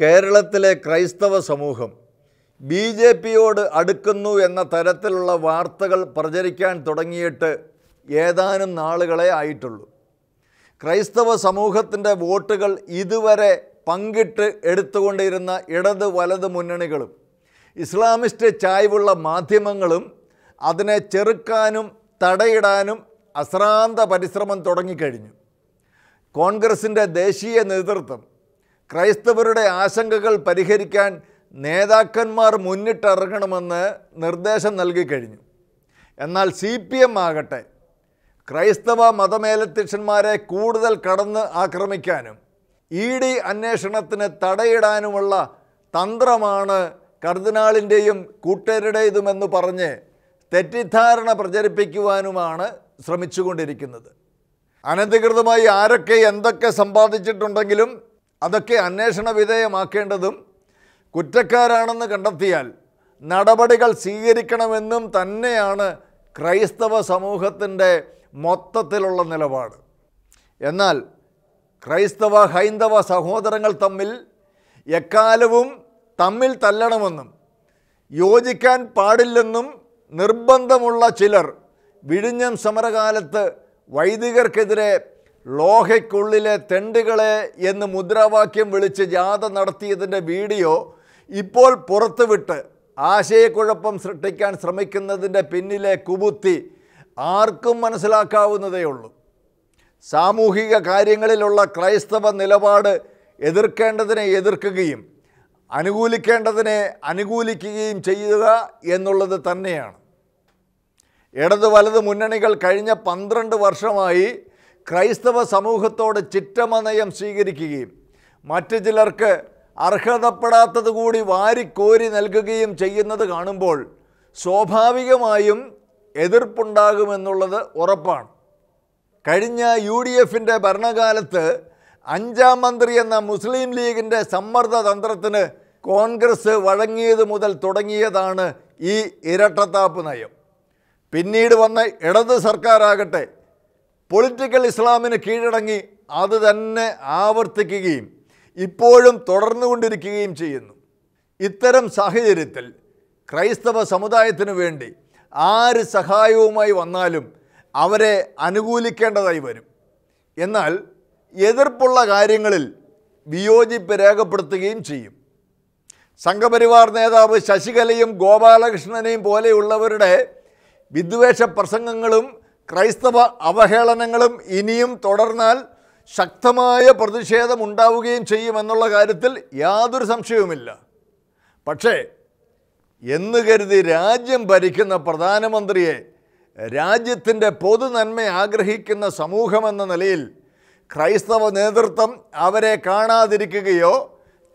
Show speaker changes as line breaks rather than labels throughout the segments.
കേരളത്തിലെ ക്രൈസ്തവ സമൂഹം ബി ജെ പിയോട് അടുക്കുന്നു എന്ന തരത്തിലുള്ള വാർത്തകൾ പ്രചരിക്കാൻ തുടങ്ങിയിട്ട് ഏതാനും നാളുകളെ ആയിട്ടുള്ളൂ ക്രൈസ്തവ സമൂഹത്തിൻ്റെ വോട്ടുകൾ ഇതുവരെ പങ്കിട്ട് എടുത്തുകൊണ്ടിരുന്ന ഇടത് വലത് മുന്നണികളും ഇസ്ലാമിസ്റ്റ് ചായ്വുള്ള മാധ്യമങ്ങളും അതിനെ ചെറുക്കാനും തടയിടാനും അശ്രാന്ത പരിശ്രമം തുടങ്ങിക്കഴിഞ്ഞു കോൺഗ്രസിൻ്റെ ദേശീയ നേതൃത്വം ക്രൈസ്തവരുടെ ആശങ്കകൾ പരിഹരിക്കാൻ നേതാക്കന്മാർ മുന്നിട്ടിറങ്ങണമെന്ന് നിർദ്ദേശം നൽകിക്കഴിഞ്ഞു എന്നാൽ സി പി എം ആകട്ടെ ക്രൈസ്തവ മതമേലധ്യക്ഷന്മാരെ കൂടുതൽ കടന്ന് ആക്രമിക്കാനും ഇ ഡി അന്വേഷണത്തിന് തടയിടാനുമുള്ള തന്ത്രമാണ് കർദിനാളിൻ്റെയും കൂട്ടരുടേതുമെന്ന് പറഞ്ഞ് തെറ്റിദ്ധാരണ പ്രചരിപ്പിക്കുവാനുമാണ് ശ്രമിച്ചുകൊണ്ടിരിക്കുന്നത് അനധികൃതമായി ആരൊക്കെ എന്തൊക്കെ സമ്പാദിച്ചിട്ടുണ്ടെങ്കിലും അതൊക്കെ അന്വേഷണ വിധേയമാക്കേണ്ടതും കുറ്റക്കാരാണെന്ന് കണ്ടെത്തിയാൽ നടപടികൾ സ്വീകരിക്കണമെന്നും തന്നെയാണ് ക്രൈസ്തവ സമൂഹത്തിൻ്റെ മൊത്തത്തിലുള്ള നിലപാട് എന്നാൽ ക്രൈസ്തവ ഹൈന്ദവ സഹോദരങ്ങൾ തമ്മിൽ എക്കാലവും തമ്മിൽ തല്ലണമെന്നും യോജിക്കാൻ പാടില്ലെന്നും നിർബന്ധമുള്ള ചിലർ വിഴിഞ്ഞം സമരകാലത്ത് വൈദികർക്കെതിരെ ലോഹയ്ക്കുള്ളിലെ തെണ്ടുകളെ എന്ന് മുദ്രാവാക്യം വിളിച്ച് ജാഥ നടത്തിയതിൻ്റെ വീഡിയോ ഇപ്പോൾ പുറത്തുവിട്ട് ആശയക്കുഴപ്പം സൃഷ്ടിക്കാൻ ശ്രമിക്കുന്നതിൻ്റെ പിന്നിലെ കുബുത്തി ആർക്കും മനസ്സിലാക്കാവുന്നതേയുള്ളൂ സാമൂഹിക കാര്യങ്ങളിലുള്ള ക്രൈസ്തവ നിലപാട് എതിർക്കേണ്ടതിനെ എതിർക്കുകയും അനുകൂലിക്കേണ്ടതിനെ അനുകൂലിക്കുകയും ചെയ്യുക എന്നുള്ളത് തന്നെയാണ് ഇടതു വലത് മുന്നണികൾ കഴിഞ്ഞ പന്ത്രണ്ട് വർഷമായി ക്രൈസ്തവ സമൂഹത്തോട് ചിറ്റമനയം സ്വീകരിക്കുകയും മറ്റു ചിലർക്ക് അർഹതപ്പെടാത്തത് കൂടി വാരിക്കോരി നൽകുകയും ചെയ്യുന്നത് കാണുമ്പോൾ സ്വാഭാവികമായും എതിർപ്പുണ്ടാകുമെന്നുള്ളത് ഉറപ്പാണ് കഴിഞ്ഞ യു ഡി എഫിൻ്റെ ഭരണകാലത്ത് അഞ്ചാം മന്ത്രി എന്ന മുസ്ലിം ലീഗിൻ്റെ സമ്മർദ്ദ തന്ത്രത്തിന് കോൺഗ്രസ് വഴങ്ങിയത് മുതൽ തുടങ്ങിയതാണ് ഈ ഇരട്ടത്താപ്പ് നയം പിന്നീട് വന്ന ഇടത് സർക്കാരാകട്ടെ പൊളിറ്റിക്കൽ ഇസ്ലാമിന് കീഴടങ്ങി അത് തന്നെ ആവർത്തിക്കുകയും ഇപ്പോഴും തുടർന്നുകൊണ്ടിരിക്കുകയും ചെയ്യുന്നു ഇത്തരം സാഹചര്യത്തിൽ ക്രൈസ്തവ സമുദായത്തിനു വേണ്ടി ആര് സഹായവുമായി വന്നാലും അവരെ അനുകൂലിക്കേണ്ടതായി വരും എന്നാൽ എതിർപ്പുള്ള കാര്യങ്ങളിൽ വിയോജിപ്പ് രേഖപ്പെടുത്തുകയും ചെയ്യും സംഘപരിവാർ നേതാവ് ശശികലയും ഗോപാലകൃഷ്ണനെയും പോലെയുള്ളവരുടെ വിദ്വേഷ പ്രസംഗങ്ങളും ക്രൈസ്തവ അവഹേളനങ്ങളും ഇനിയും തുടർന്നാൽ ശക്തമായ പ്രതിഷേധം ഉണ്ടാവുകയും ചെയ്യുമെന്നുള്ള കാര്യത്തിൽ യാതൊരു സംശയവുമില്ല പക്ഷേ എന്ന് കരുതി രാജ്യം ഭരിക്കുന്ന പ്രധാനമന്ത്രിയെ രാജ്യത്തിൻ്റെ പൊതുനന്മ ആഗ്രഹിക്കുന്ന സമൂഹമെന്ന നിലയിൽ ക്രൈസ്തവ നേതൃത്വം അവരെ കാണാതിരിക്കുകയോ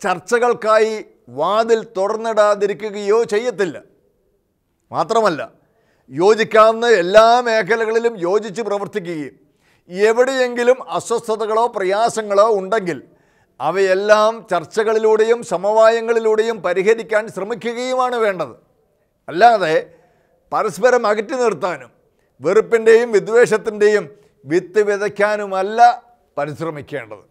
ചർച്ചകൾക്കായി വാതിൽ തുറന്നിടാതിരിക്കുകയോ ചെയ്യത്തില്ല മാത്രമല്ല യോജിക്കാവുന്ന എല്ലാ മേഖലകളിലും യോജിച്ച് പ്രവർത്തിക്കുകയും എവിടെയെങ്കിലും അസ്വസ്ഥതകളോ പ്രയാസങ്ങളോ ഉണ്ടെങ്കിൽ അവയെല്ലാം ചർച്ചകളിലൂടെയും സമവായങ്ങളിലൂടെയും പരിഹരിക്കാൻ ശ്രമിക്കുകയുമാണ് വേണ്ടത് അല്ലാതെ പരസ്പരം അകറ്റി നിർത്താനും വെറുപ്പിൻ്റെയും വിദ്വേഷത്തിൻ്റെയും വിത്ത് വിതയ്ക്കാനുമല്ല പരിശ്രമിക്കേണ്ടത്